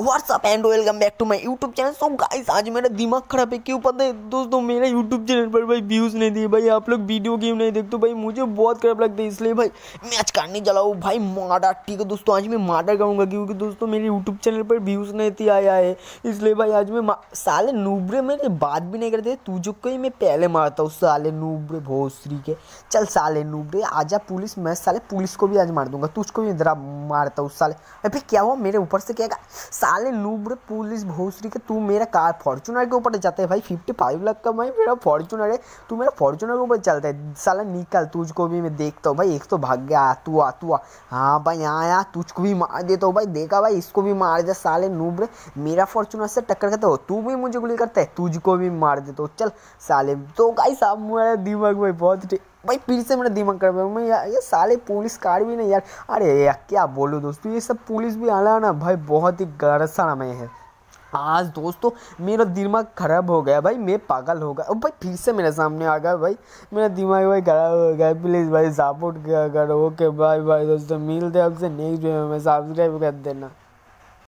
WhatsApp and welcome back to my YouTube channel so guys आज मेरा दिमाग खराब है क्यों पता है दोस्तों मेरा यूट्यूब चैनल पर भाई व्यूज़ नहीं दिए भाई आप लोग वीडियो गेम नहीं देखते भाई मुझे बहुत खराब लगता है इसलिए भाई मैं आज कार नहीं चलाऊँ भाई मार्डर ठीक है दोस्तों आज मैं मार्डर करूँगा क्योंकि दोस्तों मेरे यूट्यूब चैनल पर व्यूज़ नहीं थी आया है इसलिए भाई आज मैं साले नूबरे मेरे बात भी नहीं करते तू जो ही मैं पहले मारता हूँ साले नूबरे भोसरी के चल साले नूबरे आजा पुलिस मैं साले पुलिस को भी आज मार दूंगा तुझको भी इधर मारता हूँ साले अभी क्या हुआ मेरे ऊपर से क्या साले लूब्र पुलिस भोसरी के तू मेरा कार फॉर्चुनर के ऊपर जाते है भाई फिफ्टी फाइव लाख का भाई मेरा फॉर्चुनर है तू मेरा फॉर्चुनर के ऊपर चलता है साला निकल तुझको भी मैं देखता हूँ भाई एक तो भाग गया तू आ तू आ हाँ भाई आया तुझको भी मार देता हूँ भाई देखा भाई इसको भी मार दे साले नूब्र मेरा फॉर्चुनर से टक्कर करते हो तू भी मुझे गुली करता है तुझको भी मार देता हो चल साले तो गाई साहब मेरा दिमाग भाई बहुत भाई फिर से मेरा दिमाग कर मैं यार ये साले पुलिस कार भी नहीं यार अरे यार क्या बोलो दोस्तों ये सब पुलिस भी आना ना भाई बहुत ही गरसा मैं है आज दोस्तों मेरा दिमाग खराब हो गया भाई मैं पागल हो गया भाई फिर से मेरे सामने आ गया भाई मेरा दिमाग भाई खराब हो गया प्लीज़ भाई सपोर्ट करो ओके भाई भाई दोस्तों मिलते हैं आपसे नेक्स्ट वीडियो में सब्सक्राइब कर देना